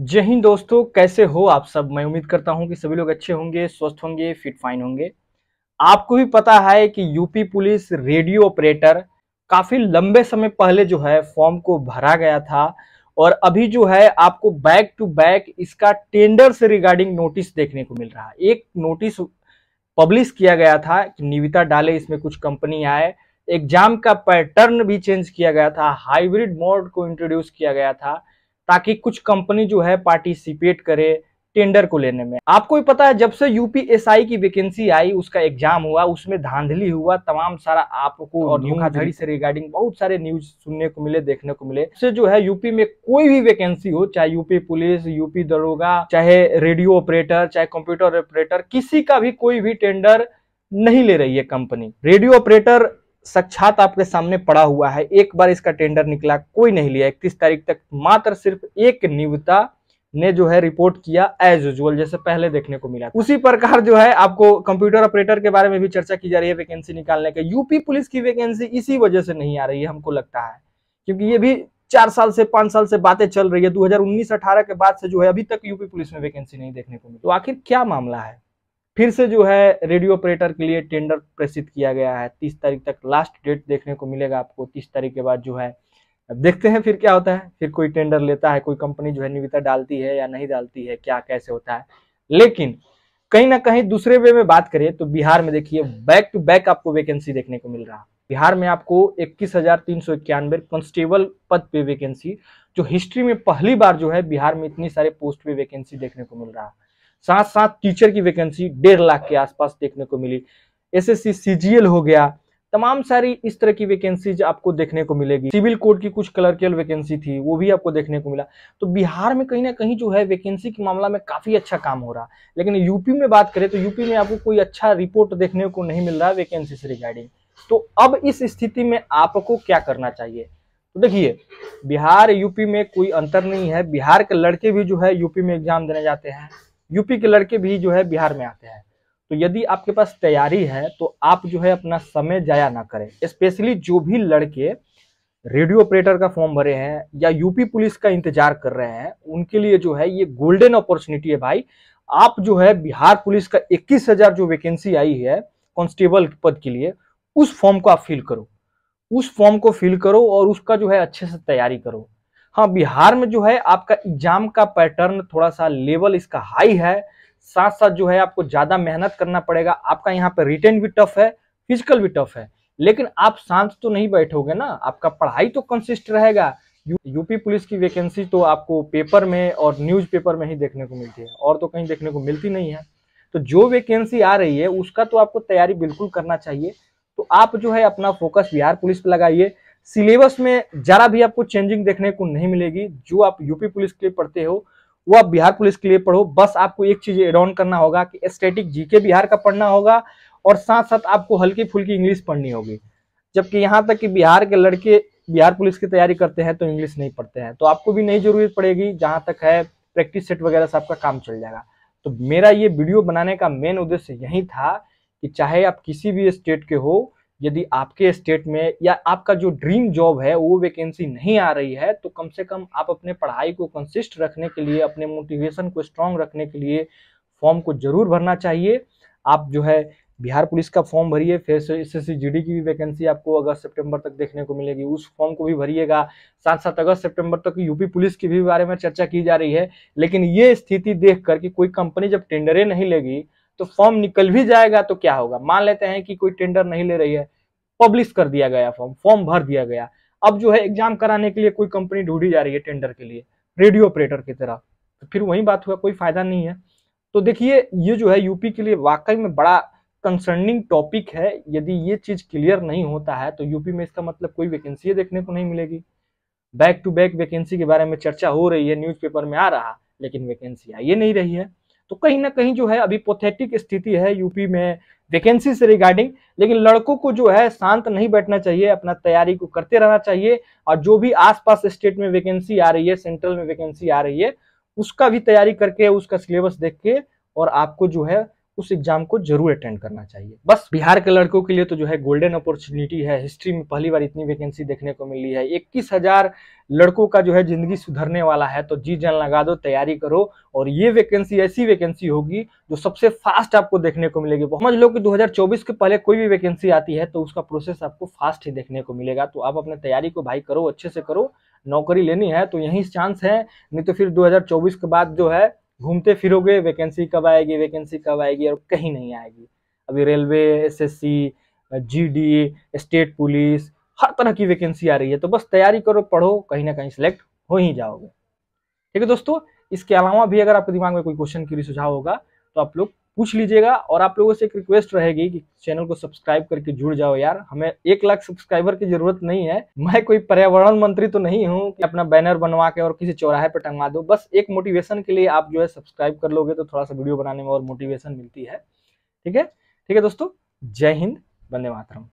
जय हिंद दोस्तों कैसे हो आप सब मैं उम्मीद करता हूं कि सभी लोग अच्छे होंगे स्वस्थ होंगे फिट फाइन होंगे आपको भी पता है कि यूपी पुलिस रेडियो ऑपरेटर काफ़ी लंबे समय पहले जो है फॉर्म को भरा गया था और अभी जो है आपको बैक टू बैक इसका टेंडर से रिगार्डिंग नोटिस देखने को मिल रहा है एक नोटिस पब्लिश किया गया था कि निविता डाले इसमें कुछ कंपनी आए एग्जाम का पैटर्न भी चेंज किया गया था हाइब्रिड मोड को इंट्रोड्यूस किया गया था ताकि कुछ कंपनी जो है पार्टिसिपेट करे टेंडर को लेने में आपको भी पता है जब से यूपीएसआई की वैकेंसी आई उसका एग्जाम हुआ उसमें धांधली हुआ तमाम सारा आपको और धोखाधड़ी से रिगार्डिंग बहुत सारे न्यूज सुनने को मिले देखने को मिले से जो है यूपी में कोई भी वैकेंसी हो चाहे यूपी पुलिस यूपी दरोगा चाहे रेडियो ऑपरेटर चाहे कंप्यूटर ऑपरेटर किसी का भी कोई भी टेंडर नहीं ले रही है कंपनी रेडियो ऑपरेटर साक्षात आपके सामने पड़ा हुआ है एक बार इसका टेंडर निकला कोई नहीं लिया इकतीस तारीख तक मात्र सिर्फ एक नियुक्ता ने जो है रिपोर्ट किया एज यूजल जैसे पहले देखने को मिला उसी प्रकार जो है आपको कंप्यूटर ऑपरेटर के बारे में भी चर्चा की जा रही है वैकेंसी निकालने के यूपी पुलिस की वैकेंसी इसी वजह से नहीं आ रही है हमको लगता है क्योंकि ये भी चार साल से पांच साल से बातें चल रही है 2019-18 के बाद से जो है अभी तक यूपी पुलिस में वैकेंसी नहीं देखने को मिली तो आखिर क्या मामला है फिर से जो है रेडियो ऑपरेटर के लिए टेंडर प्रेषित किया गया है तीस तारीख तक लास्ट डेट देखने को मिलेगा आपको तीस तारीख के बाद जो है अब देखते हैं फिर क्या होता है फिर कोई टेंडर लेता है कोई कंपनी जो है निविदा डालती है या नहीं डालती है क्या कैसे होता है लेकिन कहीं ना कहीं दूसरे वे में बात करें तो बिहार में देखिए बैक टू बैक आपको वैकेंसी देखने को मिल रहा है बिहार में आपको इक्कीस हजार तीन सौ इक्यानवे कॉन्स्टेबल पद पे वैकेंसी जो हिस्ट्री में पहली बार जो है बिहार में इतनी सारे पोस्ट पे वैकेंसी देखने को मिल रहा है साथ साथ टीचर की वैकेंसी डेढ़ लाख के आसपास देखने को मिली एसएससी सीजीएल हो गया तमाम सारी इस तरह की वैकेंसीज आपको देखने को मिलेगी सिविल कोर्ट की कुछ क्लर्कियल वैकेंसी थी वो भी आपको देखने को मिला तो बिहार में कहीं ना कहीं जो है वैकेंसी के मामला में काफ़ी अच्छा काम हो रहा लेकिन यूपी में बात करें तो यूपी में आपको कोई अच्छा रिपोर्ट देखने को नहीं मिल रहा वैकेंसी से रिगार्डिंग तो अब इस स्थिति में आपको क्या करना चाहिए तो देखिए बिहार यूपी में कोई अंतर नहीं है बिहार के लड़के भी जो है यूपी में एग्जाम देने जाते हैं यूपी के लड़के भी जो है बिहार में आते हैं तो यदि आपके पास तैयारी है तो आप जो है अपना समय जाया ना करें स्पेशली जो भी लड़के रेडियो ऑपरेटर का फॉर्म भरे हैं या यूपी पुलिस का इंतजार कर रहे हैं उनके लिए जो है ये गोल्डन अपॉर्चुनिटी है भाई आप जो है बिहार पुलिस का इक्कीस हजार जो वैकेंसी आई है कांस्टेबल पद के लिए उस फॉर्म को आप फिल करो उस फॉर्म को फिल करो और उसका जो है अच्छे से तैयारी करो हाँ बिहार में जो है आपका एग्जाम का पैटर्न थोड़ा सा लेवल इसका हाई है साथ साथ जो है आपको ज्यादा मेहनत करना पड़ेगा आपका यहाँ पे रिटर्न भी टफ है फिजिकल भी टफ है लेकिन आप शांत तो नहीं बैठोगे ना आपका पढ़ाई तो कंसिस्ट रहेगा यू, यूपी पुलिस की वैकेंसी तो आपको पेपर में और न्यूज पेपर में ही देखने को मिलती है और तो कहीं देखने को मिलती नहीं है तो जो वैकेंसी आ रही है उसका तो आपको तैयारी बिल्कुल करना चाहिए तो आप जो है अपना फोकस बिहार पुलिस पर लगाइए सिलेबस में जरा भी आपको चेंजिंग देखने को नहीं मिलेगी जो आप यूपी पुलिस के लिए पढ़ते हो वो आप बिहार पुलिस के लिए पढ़ो बस आपको एक चीज एड ऑन करना होगा कि स्टेटिक जीके बिहार का पढ़ना होगा और साथ साथ आपको हल्की फुल्की इंग्लिश पढ़नी होगी जबकि यहाँ तक कि बिहार के लड़के बिहार पुलिस की तैयारी करते हैं तो इंग्लिश नहीं पढ़ते हैं तो आपको भी नहीं जरूरत पड़ेगी जहाँ तक है प्रैक्टिस सेट वगैरह से आपका काम चल जाएगा तो मेरा ये वीडियो बनाने का मेन उद्देश्य यही था कि चाहे आप किसी भी स्टेट के हो यदि आपके स्टेट में या आपका जो ड्रीम जॉब है वो वैकेंसी नहीं आ रही है तो कम से कम आप अपने पढ़ाई को कंसिस्ट रखने के लिए अपने मोटिवेशन को स्ट्रांग रखने के लिए फॉर्म को जरूर भरना चाहिए आप जो है बिहार पुलिस का फॉर्म भरिए फिर से एस एस की भी वैकेंसी आपको अगस्त सितंबर तक देखने को मिलेगी उस फॉर्म को भी भरिएगा साथ साथ अगस्त सितंबर तक यूपी पुलिस की भी बारे में चर्चा की जा रही है लेकिन ये स्थिति देख कर कि कोई कंपनी जब टेंडरें नहीं लेगी तो फॉर्म निकल भी जाएगा तो क्या होगा मान लेते हैं कि कोई टेंडर नहीं ले रही है पब्लिश कर दिया गया फॉर्म फॉर्म भर दिया गया अब जो है एग्जाम कराने के लिए कोई कंपनी ढूंढी जा रही है टेंडर के लिए रेडियो ऑपरेटर की तरह तो फिर वही बात हुआ कोई फायदा नहीं है तो देखिए ये जो है यूपी के लिए वाकई में बड़ा कंसर्निंग टॉपिक है यदि ये चीज क्लियर नहीं होता है तो यूपी में इसका मतलब कोई वैकेंसी देखने को नहीं मिलेगी बैक टू बैक वैकेंसी के बारे में चर्चा हो रही है न्यूज़पेपर में आ रहा लेकिन वैकेंसी आई नहीं रही है तो कहीं ना कहीं जो है अभी पोथेटिक स्थिति है यूपी में वैकेंसी से रिगार्डिंग लेकिन लड़कों को जो है शांत नहीं बैठना चाहिए अपना तैयारी को करते रहना चाहिए और जो भी आसपास स्टेट में वैकेंसी आ रही है सेंट्रल में वैकेंसी आ रही है उसका भी तैयारी करके उसका सिलेबस देख के और आपको जो है उस एग्जाम को जरूर अटेंड करना चाहिए बस बिहार के लड़कों के लिए तो जो है गोल्डन अपॉर्चुनिटी है हिस्ट्री में पहली बार इतनी वैकेंसी देखने को मिली है इक्कीस हजार लड़कों का जो है जिंदगी सुधरने वाला है तो जी जान लगा दो तैयारी करो और ये वैकेंसी ऐसी वैकेंसी होगी जो सबसे फास्ट आपको देखने को मिलेगी समझ लो कि 2024 के पहले कोई भी वैकेंसी आती है तो उसका प्रोसेस आपको फास्ट ही देखने को मिलेगा तो आप अपने तैयारी को भाई करो अच्छे से करो नौकरी लेनी है तो यही चांस है नहीं तो फिर दो के बाद जो है घूमते फिरोगे वैकेंसी कब आएगी वैकेंसी कब आएगी और कहीं नहीं आएगी अभी railway SSC GD state police हर तरह की वैकेंसी आ रही है तो बस तैयारी करो पढ़ो कहीं ना कहीं सिलेक्ट हो ही जाओगे ठीक है दोस्तों इसके अलावा भी अगर आपके दिमाग में कोई क्वेश्चन के लिए सुझाव होगा तो आप लोग पूछ लीजिएगा और आप लोगों से एक रिक्वेस्ट रहेगी कि चैनल को सब्सक्राइब करके जुड़ जाओ यार हमें एक लाख सब्सक्राइबर की जरूरत नहीं है मैं कोई पर्यावरण मंत्री तो नहीं हूँ कि अपना बैनर बनवा के और किसी चौराहे पर टंगा दो बस एक मोटिवेशन के लिए आप जो है सब्सक्राइब कर लोगे तो थोड़ा सा वीडियो बनाने में और मोटिवेशन मिलती है ठीक है ठीक है दोस्तों जय हिंद वंदे मातरम